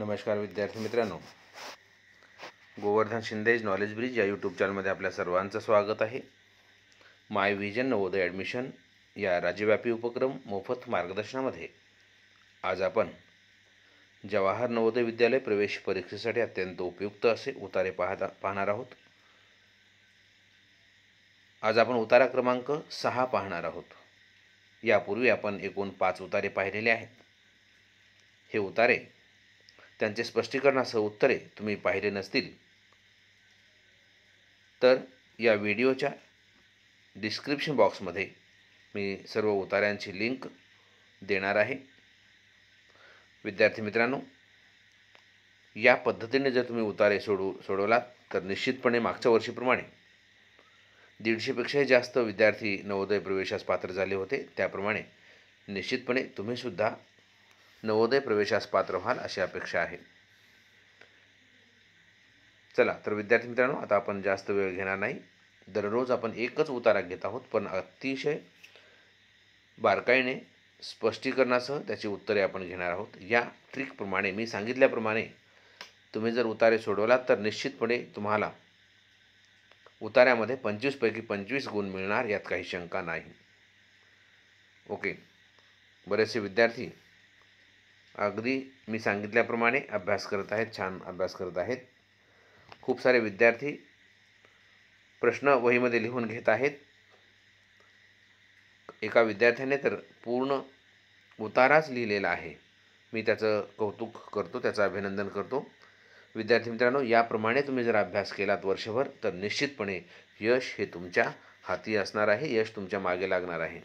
नमस्कार विद्यार्थी मित्रांनो गोवर्धन शिंदेज नॉलेज ब्रिज या यूट्यूब चॅनलमध्ये आपल्या सर्वांचं स्वागत आहे माय विजन नवोदय ॲडमिशन या राज्यव्यापी उपक्रम मोफत मार्गदर्शनामध्ये आज आपण जवाहर नवोदय विद्यालय प्रवेश परीक्षेसाठी अत्यंत उपयुक्त असे उतारे पाहता पाहणार आहोत आज आपण उतारा क्रमांक सहा पाहणार आहोत यापूर्वी आपण एकूण पाच उतारे पाहिलेले आहेत हे उतारे त्यांचे स्पष्टीकरणासह उत्तरे तुम्ही पाहिले नसतील तर या व्हिडिओच्या डिस्क्रिप्शन बॉक्समध्ये मी सर्व उतार्यांची लिंक देणार आहे विद्यार्थी मित्रांनो या पद्धतीने जर तुम्ही उतारे सोडू सोडवलात तर निश्चितपणे मागच्या वर्षीप्रमाणे दीडशेपेक्षाही जास्त विद्यार्थी नवोदय प्रवेशास पात्र झाले होते त्याप्रमाणे निश्चितपणे तुम्हीसुद्धा नवोदय प्रवेशास पात्र व्हाल अशी अपेक्षा आहे चला तर विद्यार्थी मित्रांनो आता आपण जास्त वेळ घेणार नाही दररोज आपण एकच उतारा घेत आहोत पण अतिशय बारकाईने स्पष्टीकरणासह त्याची उत्तरे आपण घेणार आहोत या ट्रिकप्रमाणे मी सांगितल्याप्रमाणे तुम्ही जर उतारे सोडवलात तर निश्चितपणे तुम्हाला उतार्यामध्ये पंचवीसपैकी पंचवीस गुण मिळणार यात काही शंका नाही ओके बरेचसे विद्यार्थी अगदी मी सांगितल्याप्रमाणे अभ्यास करत आहेत छान अभ्यास करत आहेत खूप सारे विद्यार्थी प्रश्न वहीमध्ये लिहून घेत आहेत एका विद्यार्थ्याने तर पूर्ण उताराच लिहिलेला आहे मी त्याचं कौतुक करतो त्याचं अभिनंदन करतो विद्यार्थी मित्रांनो याप्रमाणे तुम्ही जर अभ्यास केलात वर्षभर तर निश्चितपणे यश हे तुमच्या हाती असणार आहे यश तुमच्या मागे लागणार आहे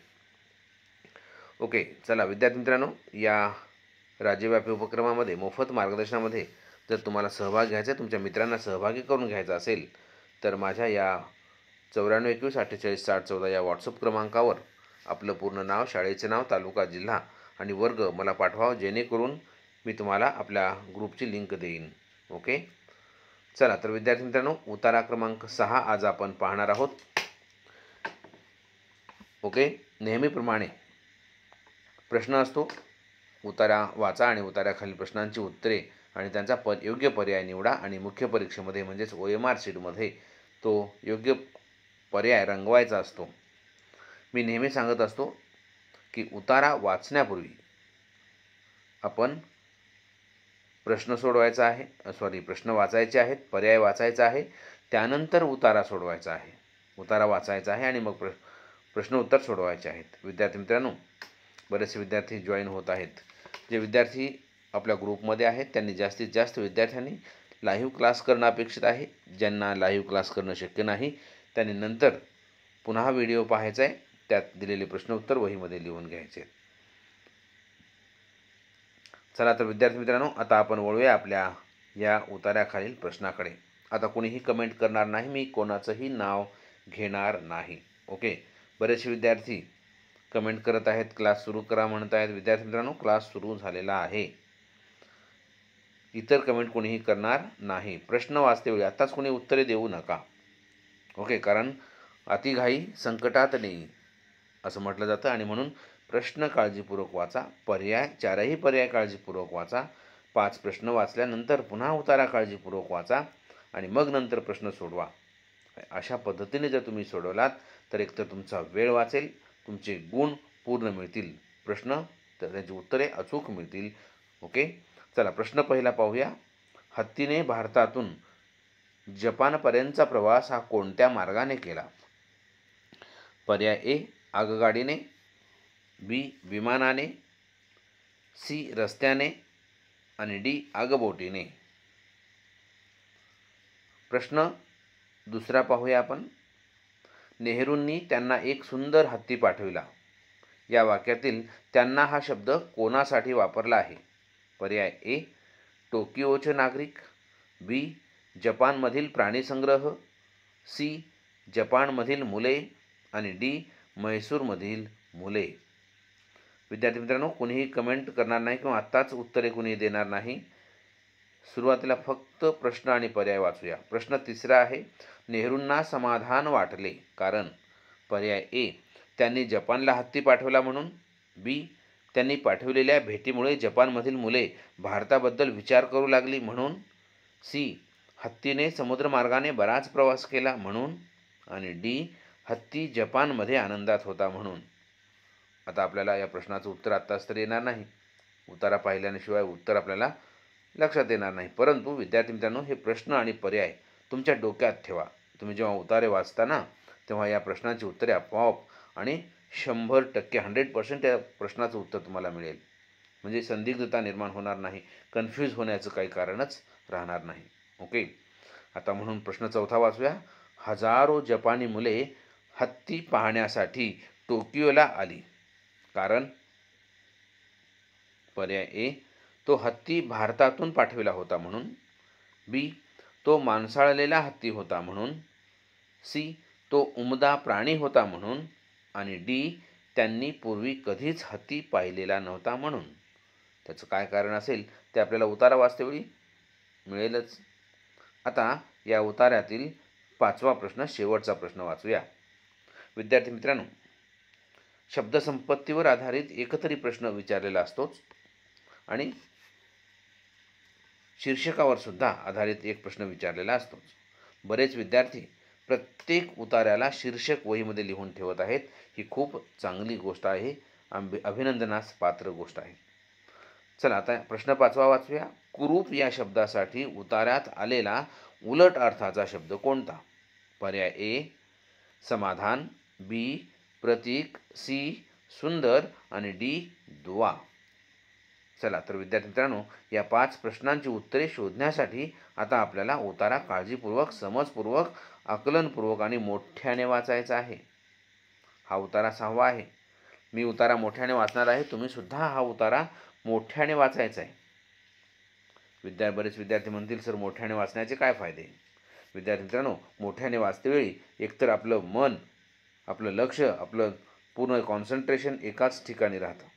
ओके चला विद्यार्थी मित्रांनो या राज्यव्यापी उपक्रमामध्ये मोफत मार्गदर्शनामध्ये जर तुम्हाला सहभाग घ्यायचा तुमच्या मित्रांना सहभागी करून घ्यायचा असेल तर माझ्या या चौऱ्याण्णव एकवीस अठ्ठेचाळीस साठ चौदा या व्हॉट्सअप क्रमांकावर आपलं पूर्ण नाव शाळेचे नाव तालुका जिल्हा आणि वर्ग मला पाठवावं जेणेकरून मी तुम्हाला आपल्या ग्रुपची लिंक देईन ओके चला तर विद्यार्थी मित्रांनो उतारा क्रमांक सहा आज आपण पाहणार आहोत ओके नेहमीप्रमाणे प्रश्न असतो उतारा वाचा आणि उताराखालील प्रश्नांची उत्तरे आणि त्यांचा प योग्य पर्याय निवडा आणि मुख्य परीक्षेमध्ये म्हणजेच ओ एम आर सीटमध्ये तो योग्य पर्याय रंगवायचा असतो मी नेहमी सांगत असतो की उतारा वाचण्यापूर्वी आपण प्रश्न सोडवायचा आहे सॉरी प्रश्न वाचायचे आहेत पर्याय वाचायचा आहे त्यानंतर उतारा सोडवायचा आहे उतारा वाचायचा आहे आणि मग प्र प्रश्न उत्तर सोडवायचे आहेत विद्यार्थी मित्रांनो बरेचसे विद्यार्थी जॉईन होत आहेत जे विद्यार्थी आपल्या ग्रुपमध्ये आहेत त्यांनी जास्तीत जास्त विद्यार्थ्यांनी लाईव्ह क्लास करणं अपेक्षित आहे ज्यांना लाईव्ह क्लास करणं शक्य नाही त्यांनी नंतर पुन्हा व्हिडिओ पाहायचा आहे त्यात दिलेले प्रश्न उत्तर वहीमध्ये लिहून घ्यायचे चला तर विद्यार्थी मित्रांनो आता आपण वळूया आपल्या या उतार्याखालील प्रश्नाकडे आता कोणीही कमेंट करणार नाही मी कोणाचंही नाव घेणार नाही ओके बरेचसे विद्यार्थी कमेंट करत आहेत क्लास सुरू करा म्हणत आहेत विद्यार्थी मित्रांनो क्लास सुरू झालेला आहे इतर कमेंट कोणीही करणार नाही प्रश्न वेळी आत्ताच कोणी उत्तरे देऊ नका ओके कारण अतिघाई संकटात नाही असं म्हटलं जातं आणि म्हणून प्रश्न काळजीपूर्वक वाचा पर्याय चारही पर्याय काळजीपूर्वक वाचा पाच प्रश्न वाचल्यानंतर पुन्हा उतारा काळजीपूर्वक वाचा आणि मग नंतर प्रश्न सोडवा अशा पद्धतीने जर तुम्ही सोडवलात तर एकतर तुमचा वेळ वाचेल तुमचे गुण पूर्ण मिळतील प्रश्न तर त्याची उत्तरे अचूक मिळतील ओके चला प्रश्न पहिला पाहूया हत्तीने भारतातून जपानपर्यंतचा प्रवास हा कोणत्या मार्गाने केला पर्याय ए आगगाडीने बी विमानाने सी रस्त्याने आणि डी आगबोटीने प्रश्न दुसरा पाहूया आपण नेहरूंनी त्यांना एक सुंदर हत्ती पाठविला या वाक्यातील त्यांना हा शब्द कोणासाठी वापरला आहे पर्याय ए टोकियोचे नागरिक बी जपानमधील प्राणीसंग्रह सी जपानमधील मुले आणि डी म्हैसूरमधील मुले विद्यार्थी मित्रांनो कोणीही कमेंट करणार नाही किंवा आत्ताच उत्तरे कोणी देणार नाही सुरुवातीला फक्त प्रश्न आणि पर्याय वाचूया प्रश्न तिसरा आहे नेहरूंना समाधान वाटले कारण पर्याय ए त्यांनी जपानला हत्ती पाठवला म्हणून बी त्यांनी पाठवलेल्या भेटीमुळे जपानमधील मुले भारताबद्दल विचार करू लागली म्हणून सी हत्तीने समुद्रमार्गाने बराच प्रवास केला म्हणून आणि डी हत्ती जपानमध्ये आनंदात होता म्हणून आता आपल्याला या प्रश्नाचं उत्तर आत्ताच तर येणार नाही उतारा पाहिल्याशिवाय उत्तर आपल्याला लक्षात येणार नाही परंतु विद्यार्थी मित्रांनो हे प्रश्न आणि पर्याय तुमच्या डोक्यात ठेवा तुम्ही जेव्हा उतारे वाचताना तेव्हा या प्रश्नाची उत्तरे आपोआप आणि शंभर टक्के हंड्रेड पर्सेंट या प्रश्नाचं उत्तर तुम्हाला मिळेल म्हणजे संदिग्धता निर्माण होणार नाही कन्फ्यूज होण्याचं काही कारणच राहणार नाही ओके आता म्हणून प्रश्न चौथा वाचूया हजारो जपानी मुले हत्ती पाहण्यासाठी टोकियोला आली कारण पर्याय ए तो हत्ती भारतातून पाठविला होता म्हणून बी तो माणसाळलेला हत्ती होता म्हणून सी तो उमदा प्राणी होता म्हणून आणि डी त्यांनी पूर्वी कधीच हत्ती पाहिलेला नव्हता म्हणून त्याचं काय कारण असेल ते आपल्याला उतारा वाचतेवेळी मिळेलच आता या उतार्यातील पाचवा प्रश्न शेवटचा प्रश्न वाचूया विद्यार्थी मित्रांनो शब्दसंपत्तीवर आधारित एकतरी प्रश्न विचारलेला असतोच आणि शीर्षकावर सुद्धा आधारित एक प्रश्न विचारलेला असतोच बरेच विद्यार्थी प्रत्येक उतार्याला शीर्षक वहीमध्ये लिहून ठेवत आहेत ही खूप चांगली गोष्ट आहे आंबे अभिनंदनास पात्र गोष्ट आहे चला आता प्रश्न पाचवा वाचूया कुरूप या शब्दासाठी उतार्यात आलेला उलट अर्थाचा शब्द कोणता पर्याय ए समाधान बी प्रतीक सी सुंदर आणि डी दुवा चला तर विद्यार्थी मित्रांनो या पाच प्रश्नांची उत्तरे शोधण्यासाठी आता आपल्याला उतारा काळजीपूर्वक समजपूर्वक आकलनपूर्वक आणि मोठ्याने वाचायचा आहे हा उतारा सहावा आहे मी उतारा मोठ्याने वाचणार आहे तुम्हीसुद्धा हा उतारा मोठ्याने वाचायचा आहे विद्या बरेच विद्यार्थी म्हणतील सर मोठ्याने वाचण्याचे काय फायदे विद्यार्थी मित्रांनो मोठ्याने वाचतेवेळी एकतर आपलं मन आपलं लक्ष आपलं पूर्ण कॉन्सन्ट्रेशन एकाच ठिकाणी राहतं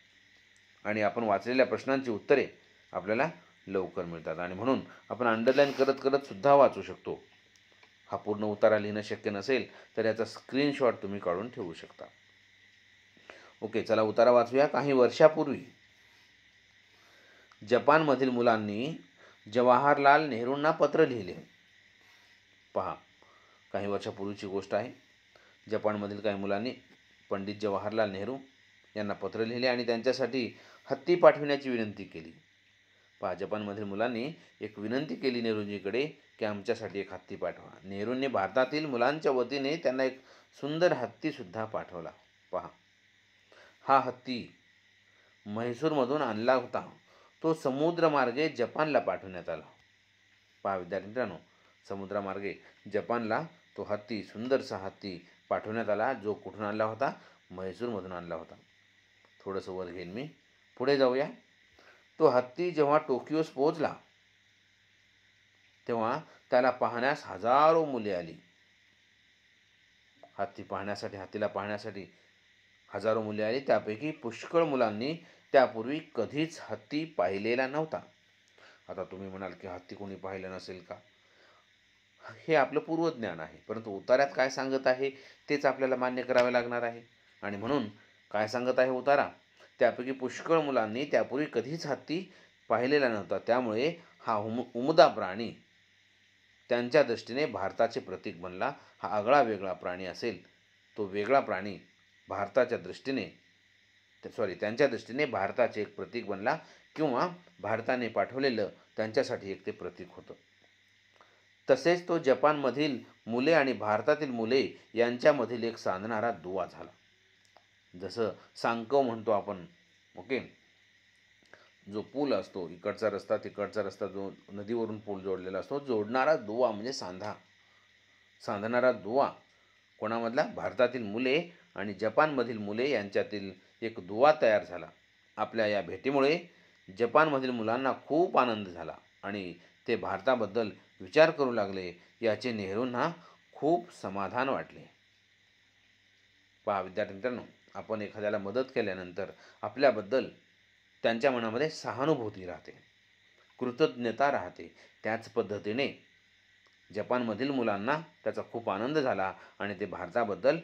आणि आपण वाचलेल्या प्रश्नांची उत्तरे आपल्याला लवकर मिळतात आणि म्हणून आपण अंडरलाईन करत करत सुद्धा वाचू शकतो हा पूर्ण उतारा लिहिणं शक्य नसेल तर याचा स्क्रीनशॉट तुम्ही काढून ठेवू शकता ओके चला उतारा वाचूया काही वर्षापूर्वी जपानमधील मुलांनी जवाहरलाल नेहरूंना पत्र लिहिले पहा काही वर्षापूर्वीची गोष्ट आहे जपानमधील काही मुलांनी पंडित जवाहरलाल नेहरू यांना पत्र लिहिले आणि त्यांच्यासाठी हत्ती पाठविण्याची विनंती केली पहा जपानमधील मुलांनी एक विनंती केली नेहरूंजीकडे की आमच्यासाठी एक हत्ती पाठवा नेहरूंनी भारतातील मुलांच्या वतीने त्यांना एक सुंदर हत्तीसुद्धा पाठवला पहा हा हत्ती म्हैसूरमधून आणला होता तो समुद्रमार्गे जपानला पाठवण्यात आला पहा विद्यार्थी मित्रांनो समुद्रामार्गे जपानला तो हत्ती सुंदरसा हत्ती पाठवण्यात आला जो कुठून आणला होता म्हैसूरमधून आणला होता थोडंसं वर घेईन मी पुढे जाऊया तो हत्ती जेव्हा टोकियोस पोहोचला तेव्हा त्याला पाहण्यास हजारो मुले आली हत्ती पाहण्यासाठी हत्तीला पाहण्यासाठी हजारो मुले आली त्यापैकी पुष्कळ मुलांनी त्यापूर्वी कधीच हत्ती पाहिलेला नव्हता आता तुम्ही म्हणाल की हत्ती कोणी पाहिलं नसेल का हे आपलं पूर्वज्ञान आहे परंतु उतार्यात काय सांगत आहे तेच आपल्याला मान्य करावे लागणार आहे आणि म्हणून काय सांगत आहे उतारा त्यापैकी पुष्कळ मुलांनी त्यापूर्वी कधीच हत्ती पाहिलेला नव्हता त्यामुळे हा उम उमदा प्राणी त्यांच्या दृष्टीने भारताचे प्रतीक बनला हा आगळा वेगळा प्राणी असेल तो वेगळा प्राणी भारताच्या दृष्टीने सॉरी त्यांच्या दृष्टीने भारताचे एक प्रतीक बनला किंवा भारताने पाठवलेलं त्यांच्यासाठी एक ते प्रतीक होतं तसेच तो जपानमधील मुले आणि भारतातील मुले यांच्यामधील एक सांधणारा दुवा झाला जसं सांकव म्हणतो आपण ओके जो पूल असतो इकडचा रस्ता तिकडचा रस्ता जो नदीवरून पूल जोडलेला असतो जोडणारा दुवा म्हणजे सांधा सांधणारा दुवा कोणामधला भारतातील मुले आणि जपानमधील मुले यांच्यातील एक दुवा तयार झाला आपल्या या भेटीमुळे जपानमधील मुलांना खूप आनंद झाला आणि ते भारताबद्दल विचार करू लागले याचे नेहरूंना खूप समाधान वाटले पहा विद्यार्थी मित्रांनो आपण एखाद्याला मदत केल्यानंतर आपल्याबद्दल त्यांच्या मनामध्ये सहानुभूती राहते कृतज्ञता राहते त्याच पद्धतीने जपानमधील मुलांना त्याचा खूप आनंद झाला आणि ते भारताबद्दल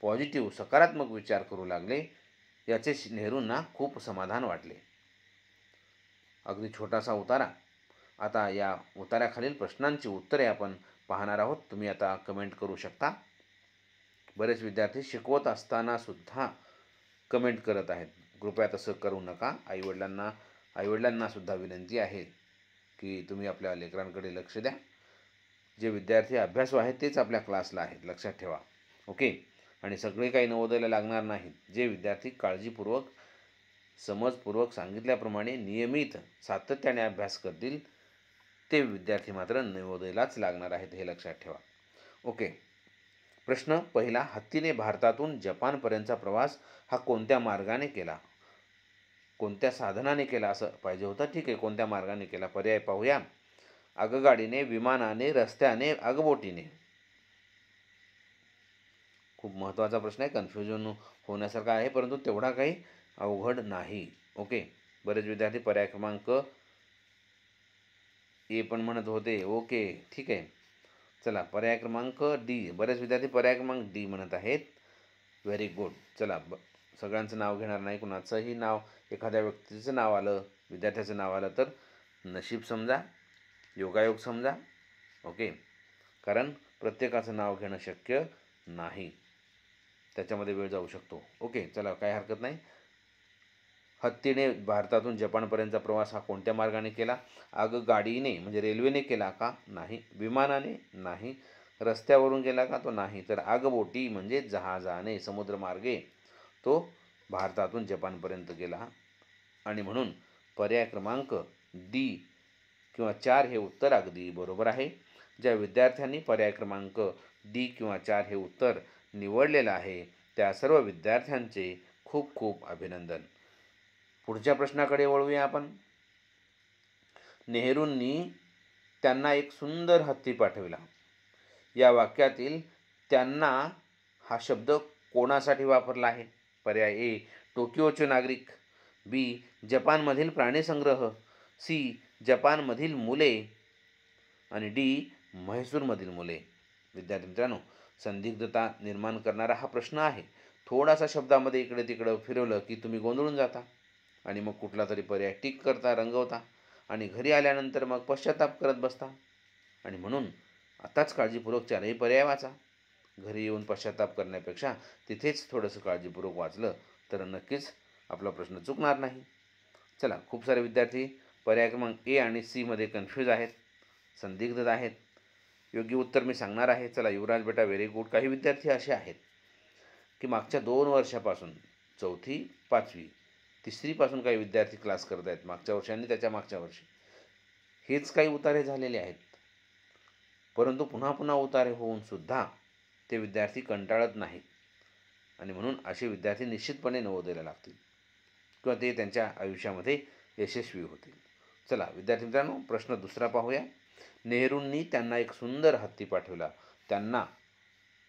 पॉझिटिव्ह सकारात्मक विचार करू लागले याचे नेहरूंना खूप समाधान वाटले अगदी छोटासा उतारा आता या उताराखालील प्रश्नांची उत्तरे आपण पाहणार आहोत तुम्ही आता कमेंट करू शकता बरेच विद्यार्थी शिकवत असतानासुद्धा कमेंट करत आहेत कृपया तसं करू नका आईवडिलांना आईवडिलांनासुद्धा विनंती आहे की तुम्ही आपल्या लेकरांकडे लक्ष द्या जे विद्यार्थी अभ्यासू आहेत तेच आपल्या क्लासला आहेत लक्षात ठेवा ओके आणि सगळे काही नवोदयला लागणार नाहीत जे विद्यार्थी काळजीपूर्वक समजपूर्वक सांगितल्याप्रमाणे नियमित सातत्याने अभ्यास करतील ते विद्यार्थी मात्र नवोदयलाच लागणार आहेत हे लक्षात ठेवा ओके प्रश्न पहिला हत्तीने भारतातून जपानपर्यंतचा प्रवास हा कोणत्या मार्गाने केला कोणत्या साधनाने केला असं पाहिजे होतं ठीक आहे कोणत्या मार्गाने केला पर्याय पाहूया आगगाडीने विमानाने रस्त्याने आगबोटीने खूप महत्त्वाचा प्रश्न आहे कन्फ्युजन होण्यासारखा आहे परंतु तेवढा काही अवघड नाही ओके बरेच विद्यार्थी पर्याय क्रमांक ए पण म्हणत होते ओके ठीक आहे चला पर्याय क्रमांक डी बरेच विद्यार्थी पर्याय क्रमांक डी म्हणत आहेत व्हेरी गुड चला ब सगळ्यांचं नाव घेणार नाही कुणाचंही नाव एखाद्या व्यक्तीचं नाव आलं विद्यार्थ्याचं नाव आलं तर नशीब समजा योगायोग समजा ओके कारण प्रत्येकाचं नाव घेणं शक्य नाही त्याच्यामध्ये वेळ जाऊ शकतो ओके चला काही हरकत नाही हत्तीने भारतातून जपानपर्यंतचा प्रवास हा कोणत्या मार्गाने केला आग गाडीने म्हणजे रेल्वेने केला का नाही विमानाने नाही रस्त्यावरून गेला का तो नाही तर आगबोटी म्हणजे जहाजाने समुद्रमार्गे तो भारतातून जपानपर्यंत गेला आणि म्हणून पर्याय क्रमांक डी किंवा चार हे उत्तर अगदी बरोबर आहे ज्या विद्यार्थ्यांनी पर्याय क्रमांक डी किंवा चार हे उत्तर निवडलेलं आहे त्या सर्व विद्यार्थ्यांचे खूप खूप अभिनंदन पुढच्या प्रश्नाकडे वळूया आपण नेहरूंनी त्यांना एक सुंदर हत्ती पाठविला या वाक्यातील त्यांना हा शब्द कोणासाठी वापरला आहे पर्याय ए टोकियोचे नागरिक बी जपानमधील प्राणीसंग्रह सी जपानमधील मुले आणि डी म्हैसूरमधील मुले विद्यार्थी मित्रांनो संदिग्धता निर्माण करणारा हा प्रश्न आहे थोडासा शब्दामध्ये इकडे तिकडं फिरवलं की तुम्ही गोंधळून जाता आणि मग कुठला तरी पर्याय टिक करता रंगवता आणि घरी आल्यानंतर मग पश्चाताप करत बसता आणि म्हणून आताच काळजीपूर्वक चारही पर्याय वाचा घरी येऊन पश्चाताप करण्यापेक्षा तिथेच थोडंसं काळजीपूर्वक वाचलं तर नक्कीच आपला प्रश्न चुकणार नाही चला खूप सारे विद्यार्थी पर्याय क्रमांक ए आणि सीमध्ये कन्फ्यूज आहेत संदिग्ध आहेत योग्य उत्तर मी सांगणार आहे चला युवराज बेटा व्हेरी गुड काही विद्यार्थी असे आहेत की मागच्या दोन वर्षापासून चौथी पाचवी तिसरीपासून काही विद्यार्थी क्लास करत आहेत मागच्या वर्षी आणि त्याच्या मागच्या वर्षी हेच काही उतारे झालेले आहेत परंतु पुन्हा पुन्हा उतारे होऊन सुद्धा ते विद्यार्थी कंटाळत नाहीत आणि म्हणून असे विद्यार्थी निश्चितपणे नवोदयला लागतील किंवा ते त्यांच्या आयुष्यामध्ये यशस्वी होतील चला विद्यार्थी मित्रांनो प्रश्न दुसरा पाहूया नेहरूंनी त्यांना एक सुंदर हत्ती पाठवला त्यांना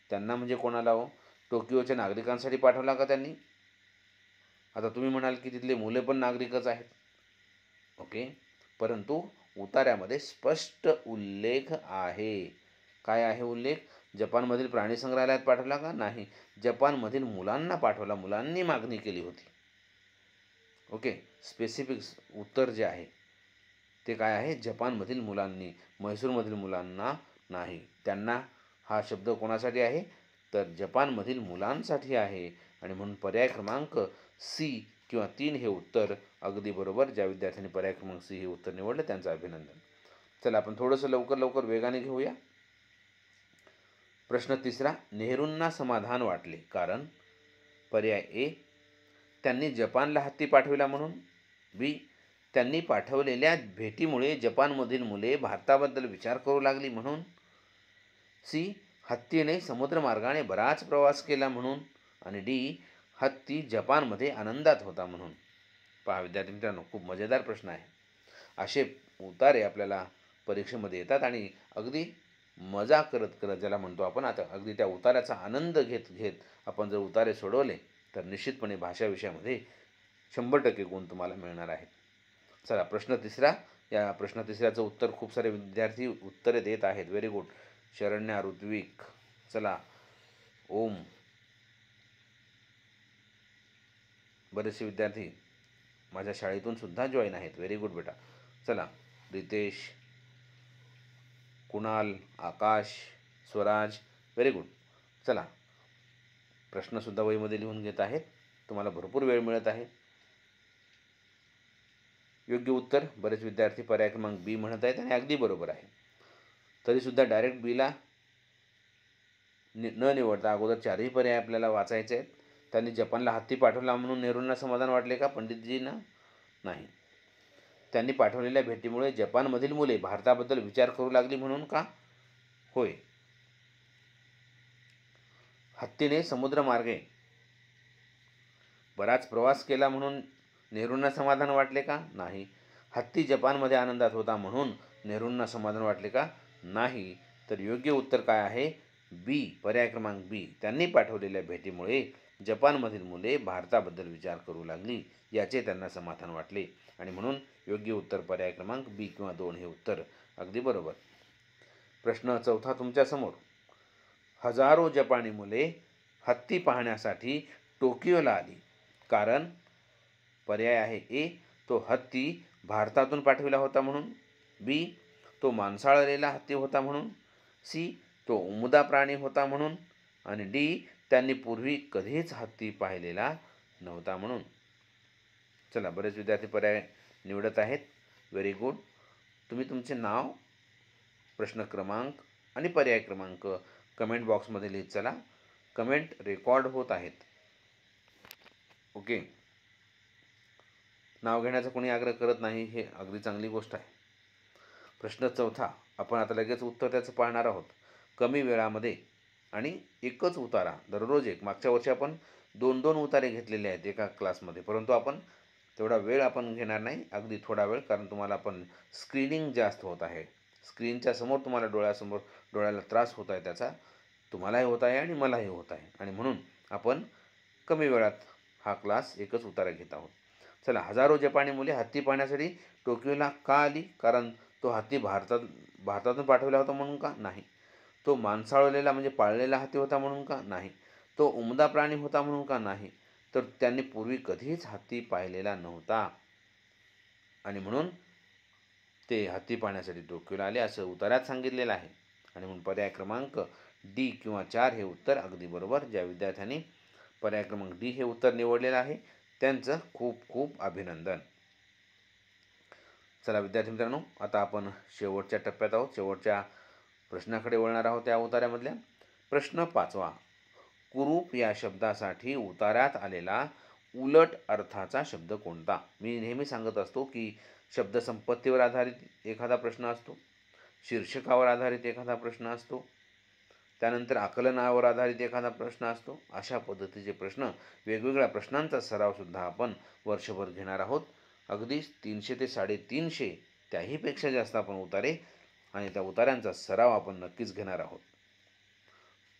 त्यांना म्हणजे कोणाला हो टोकियोच्या नागरिकांसाठी पाठवला का त्यांनी आता तुम्ही म्हणाल की तिथले मुले पण नागरिकच आहेत ओके परंतु उतार्यामध्ये स्पष्ट उल्लेख आहे काय आहे उल्लेख जपानमधील प्राणी संग्रहालयात पाठवला का नाही जपानमधील मुलांना पाठवला मुलांनी मागणी केली होती ओके स्पेसिफिक्स उत्तर जे आहे ते काय आहे जपानमधील मुलांनी म्हैसूरमधील मुलांना नाही त्यांना हा शब्द कोणासाठी आहे तर जपानमधील मुलांसाठी आहे आणि म्हणून पर्याय क्रमांक सी किंवा तीन हे उत्तर अगदी बरोबर ज्या विद्यार्थ्यांनी पर्याय क्रमांक सी हे उत्तर निवडलं त्यांचं अभिनंदन चला आपण थोडंसं लवकर लवकर वेगाने घेऊया प्रश्न तिसरा नेहरूंना समाधान वाटले कारण पर्याय ए त्यांनी जपानला हत्ती पाठविला म्हणून बी त्यांनी पाठवलेल्या भेटीमुळे जपानमधील मुले भारताबद्दल विचार करू लागली म्हणून सी हत्तीने समुद्रमार्गाने बराच प्रवास केला म्हणून आणि डी हत्ती जपानमध्ये आनंदात होता म्हणून पहा विद्यार्थी मित्रांनो खूप मजेदार प्रश्न आहे असे उतारे आपल्याला परीक्षेमध्ये येतात आणि अगदी मजा करत करत ज्याला म्हणतो आपण आता अगदी त्या उताऱ्याचा आनंद घेत घेत आपण जर उतारे सोडवले तर निश्चितपणे भाषा विषयामध्ये शंभर टक्के गुण तुम्हाला मिळणार आहेत चला प्रश्न तिसरा या प्रश्न तिसऱ्याचं उत्तर खूप सारे विद्यार्थी उत्तरे देत आहेत व्हेरी गुड शरण्या ऋत्विक चला ओम बरेचसे विद्यार्थी माझ्या शाळेतून सुद्धा जॉईन आहेत व्हेरी गुड बेटा चला रितेश कुणाल आकाश स्वराज व्हेरी गुड चला प्रश्नसुद्धा वहीमध्ये लिहून घेत आहेत तुम्हाला भरपूर वेळ मिळत आहे योग्य उत्तर बरेच विद्यार्थी पर्याय क्रमांक बी म्हणत आहेत आणि अगदी बरोबर आहे तरीसुद्धा डायरेक्ट बीला न निवडता अगोदर चारही पर्याय आपल्याला वाचायचे आहेत त्यांनी जपानला हत्ती पाठवला म्हणून नेहरूंना समाधान वाटले का पंडितजींना नाही त्यांनी पाठवलेल्या भेटीमुळे जपानमधील मुले भारताबद्दल विचार करू लागली म्हणून का होय हत्तीने समुद्रमार्गे बराच प्रवास केला म्हणून नेहरूंना समाधान वाटले का नाही हत्ती जपानमध्ये आनंदात होता म्हणून नेहरूंना समाधान वाटले का नाही तर योग्य उत्तर काय आहे बी पर्याय क्रमांक बी त्यांनी पाठवलेल्या भेटीमुळे जपानमधील मुले भारताबद्दल विचार करू लागली याचे त्यांना समाधान वाटले आणि म्हणून योग्य उत्तर पर्याय क्रमांक बी किंवा दोन हे उत्तर अगदी बरोबर प्रश्न चौथा तुमच्यासमोर हजारो जपानी मुले हत्ती पाहण्यासाठी टोकियोला आली कारण पर्याय आहे ए तो हत्ती भारतातून पाठविला होता म्हणून बी तो मांसाळलेला हत्ती होता म्हणून सी तो उमुदा प्राणी होता म्हणून आणि डी त्यांनी पूर्वी कधीच हत्ती पाहिलेला नव्हता म्हणून चला बरेच विद्यार्थी पर्याय निवडत आहेत व्हेरी गुड तुम्ही तुमचे नाव प्रश्न क्रमांक आणि पर्याय क्रमांक कमेंट बॉक्समध्ये लिहित चला कमेंट रेकॉर्ड होत आहेत ओके नाव घेण्याचा कोणी आग्रह करत नाही हे अगदी चांगली गोष्ट आहे प्रश्न चौथा आपण आता लगेच उत्तर त्याचं पाहणार आहोत कमी वेळामध्ये आणि एकच उतारा दररोज एक मागच्या वर्षी आपण दोन दोन उतारे घेतलेले आहेत एका क्लासमध्ये परंतु आपण तेवढा वेळ आपण घेणार नाही अगदी थोडा वेळ कारण तुम्हाला पण स्क्रीनिंग जास्त होत आहे स्क्रीनच्या समोर तुम्हाला डोळ्यासमोर डोळ्याला त्रास होत आहे त्याचा तुम्हालाही होत आहे आणि मलाही होत आहे आणि म्हणून आपण कमी वेळात हा क्लास एकच उतारा घेत आहोत चला हजारो जपानी मुले हत्ती पाहण्यासाठी टोकियोला का आली कारण तो हत्ती भारतात भारतातून पाठवला होता म्हणून का नाही तो माणसाळलेला म्हणजे पाळलेला हाती होता म्हणून का नाही तो उमदा प्राणी होता म्हणून का नाही तर त्यांनी पूर्वी कधीच हत्ती पाहिलेला नव्हता आणि म्हणून ते हत्ती पाहण्यासाठी टोकियोला आले असं उतारात सांगितलेलं आहे आणि म्हणून पर्याय क्रमांक डी किंवा चार हे उत्तर अगदी बरोबर ज्या विद्यार्थ्यांनी पर्याय क्रमांक डी हे उत्तर निवडलेलं आहे त्यांचं खूप खूप अभिनंदन चला विद्यार्थी मित्रांनो आता आपण शेवटच्या टप्प्यात आहोत शेवटच्या प्रश्नाकडे वळणार आहोत त्या उतार्यामधल्या प्रश्न पाचवा कुरूप या शब्दासाठी उतार्यात आलेला उलट अर्थाचा शब्द कोणता मी नेहमी सांगत असतो की शब्दसंपत्तीवर आधारित एखादा प्रश्न असतो शीर्षकावर आधारित एखादा प्रश्न असतो त्यानंतर आकलनावर आधारित एखादा प्रश्न असतो अशा पद्धतीचे प्रश्न वेगवेगळ्या प्रश्नांचा सरावसुद्धा आपण वर्षभर घेणार आहोत अगदीच तीनशे ते साडेतीनशे त्याहीपेक्षा जास्त आपण उतारे आणि त्या उतार्यांचा सराव आपण नक्कीच घेणार आहोत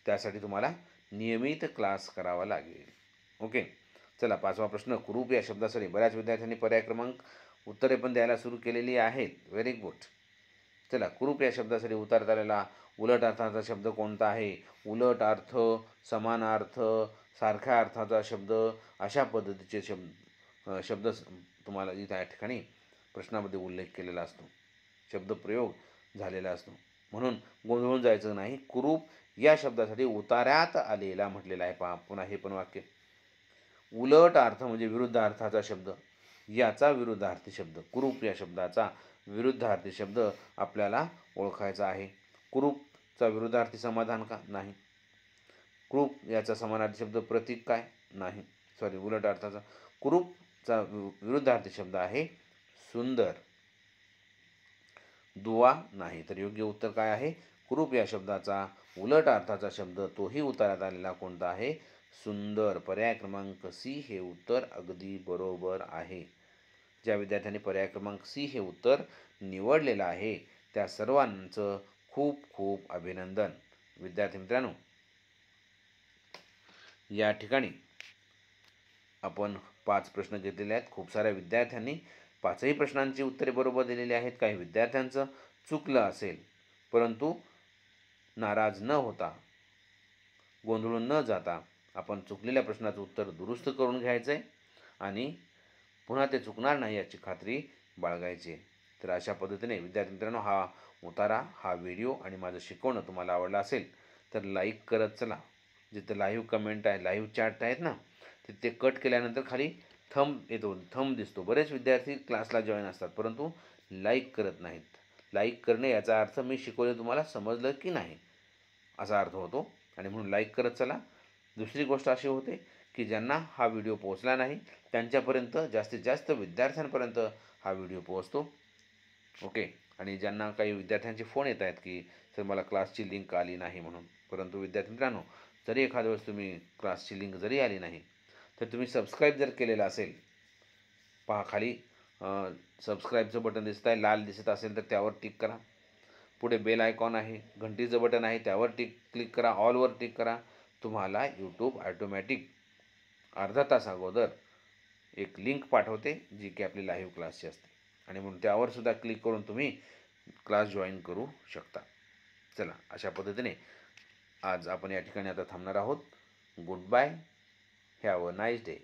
त्यासाठी तुम्हाला नियमित क्लास करावा लागेल ओके चला पाचवा प्रश्न कुरूप या शब्दासाठी बऱ्याच विद्यार्थ्यांनी पर्याय क्रमांक उत्तरे पण द्यायला सुरू केलेली आहेत व्हेरी गुड चला कुरूप या शब्दासाठी उतारता आलेला उलट अर्थाचा शब्द कोणता आहे उलट अर्थ समान अर्थ सारख्या अर्थाचा शब्द अशा पद्धतीचे शब्द शब्द तुम्हाला इथे या ठिकाणी प्रश्नामध्ये उल्लेख केलेला असतो शब्दप्रयोग झालेला असतो म्हणून गोंधळून जायचं नाही कुरूप या शब्दासाठी उतार्यात आलेला म्हटलेला आहे पहा पुन्हा हे पण वाक्य उलट अर्थ म्हणजे विरुद्धार्थाचा शब्द याचा विरुद्धार्थी शब्द कुरूप या शब्दाचा विरुद्धार्थी शब्द आपल्याला ओळखायचा आहे कुरूपचा विरुद्धार्थी समाधान का नाही क्रूप याचा समानार्थी शब्द प्रतीक काय नाही सॉरी उलट अर्थाचा कुरूपचा विरुद्धार्थी शब्द आहे सुंदर दुवा नाही तर योग्य उत्तर काय आहे कुरूप या शब्दाचा उलट अर्थाचा शब्द तोही उतारात आलेला कोणता आहे सुंदर पर्याय क्रमांक सी हे उत्तर अगदी बरोबर आहे ज्या विद्यार्थ्यांनी पर्याय क्रमांक सी हे उत्तर निवडलेलं आहे त्या सर्वांचं खूप खूप अभिनंदन विद्यार्थी मित्रांनो या ठिकाणी आपण पाच प्रश्न घेतलेले आहेत खूप साऱ्या विद्यार्थ्यांनी पाचही प्रश्नांची उत्तरे बरोबर दिलेली आहेत काही विद्यार्थ्यांचं चुकलं असेल परंतु नाराज न होता गोंधळून न जाता आपण चुकलेल्या प्रश्नाचं उत्तर दुरुस्त करून घ्यायचं आहे आणि पुन्हा ते चुकणार नाही याची खात्री बाळगायची तर अशा पद्धतीने विद्यार्थी मित्रांनो हा उतारा हा व्हिडिओ आणि माझं शिकवणं तुम्हाला आवडलं असेल तर लाईक करत चला जिथं लाईव्ह कमेंट आहे लाईव्ह चॅट आहेत ना तिथे कट केल्यानंतर खाली थंब येतो थंब दिसतो बरेच विद्यार्थी क्लासला जॉईन असतात परंतु लाईक करत नाहीत लाईक करणे याचा अर्थ मी शिकवले तुम्हाला समजलं की नाही असा अर्थ होतो आणि म्हणून लाईक करत चला दुसरी गोष्ट अशी होते की ज्यांना हा व्हिडिओ पोहोचला नाही त्यांच्यापर्यंत जास्तीत जास्त विद्यार्थ्यांपर्यंत हा व्हिडिओ पोहोचतो ओके आणि ज्यांना काही विद्यार्थ्यांचे फोन येत आहेत की सर मला क्लासची लिंक आली नाही म्हणून परंतु विद्यार्थी मित्रांनो जरी एखाद्या वेळेस तुम्ही क्लासची लिंक जरी आली नाही तर तुम्ही सबस्क्राईब जर केलेलं असेल पहा खाली सबस्क्राईबचं बटन दिसत आहे लाल दिसत असेल तर त्यावर टिक करा पुढे बेल आयकॉन आहे घंटीचं बटन आहे त्यावर टिक क्लिक करा ऑलवर टिक करा तुम्हाला यूट्यूब ॲटोमॅटिक अर्धा तास अगोदर एक लिंक पाठवते जी की आपली लाईव्ह क्लासची असते आणि म्हणून त्यावर सुद्धा क्लिक करून तुम्ही क्लास जॉईन करू शकता चला अशा पद्धतीने आज आपण या ठिकाणी आता थांबणार आहोत good bye Have a nice day.